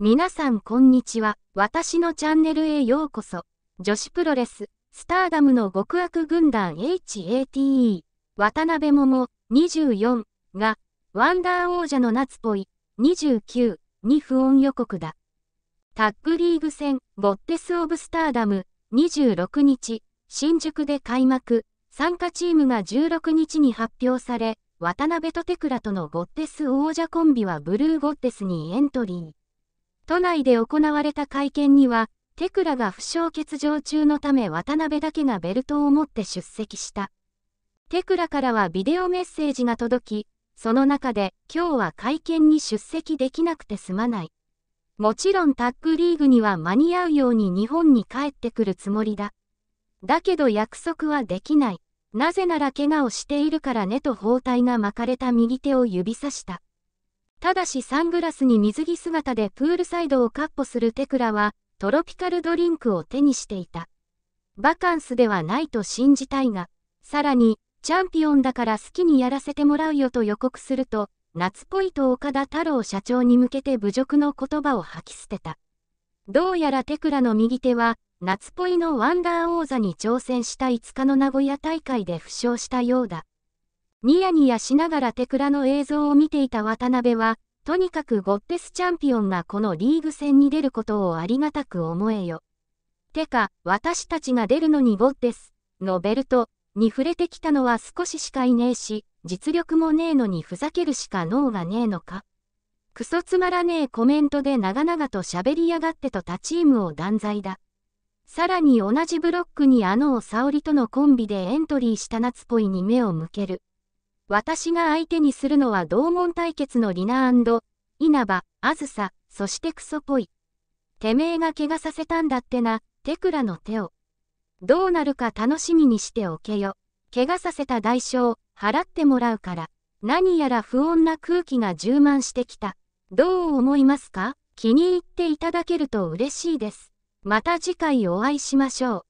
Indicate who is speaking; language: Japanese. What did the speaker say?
Speaker 1: 皆さんこんにちは。私のチャンネルへようこそ。女子プロレス、スターダムの極悪軍団 HATE、渡辺桃、24が、ワンダー王者の夏ぽい、29に不穏予告だ。タッグリーグ戦、ボッテス・オブ・スターダム、26日、新宿で開幕、参加チームが16日に発表され、渡辺とテクラとのゴッテス王者コンビはブルーゴッテスにエントリー。都内で行われた会見には、テクラが負傷欠場中のため渡辺だけがベルトを持って出席した。テクラからはビデオメッセージが届き、その中で今日は会見に出席できなくてすまない。もちろんタッグリーグには間に合うように日本に帰ってくるつもりだ。だけど約束はできない。なぜなら怪我をしているからねと包帯が巻かれた右手を指さした。ただしサングラスに水着姿でプールサイドをカッポするテクラは、トロピカルドリンクを手にしていた。バカンスではないと信じたいが、さらに、チャンピオンだから好きにやらせてもらうよと予告すると、夏ポイと岡田太郎社長に向けて侮辱の言葉を吐き捨てた。どうやらテクラの右手は、夏ポイのワンダー王座に挑戦した5日の名古屋大会で負傷したようだ。ニヤニヤしながらテクラの映像を見ていた渡辺は、とにかくゴッテスチャンピオンがこのリーグ戦に出ることをありがたく思えよ。てか、私たちが出るのにゴッテス、のベルト、に触れてきたのは少ししかいねえし、実力もねえのにふざけるしか脳がねえのか。クソつまらねえコメントで長々と喋りやがってと他チームを断罪だ。さらに同じブロックにあの沙織とのコンビでエントリーした夏っぽいに目を向ける。私が相手にするのは同門対決のリナ稲葉、あずさ、そしてクソぽい。てめえが怪我させたんだってな、テクラの手を。どうなるか楽しみにしておけよ。怪我させた代償、払ってもらうから。何やら不穏な空気が充満してきた。どう思いますか気に入っていただけると嬉しいです。また次回お会いしましょう。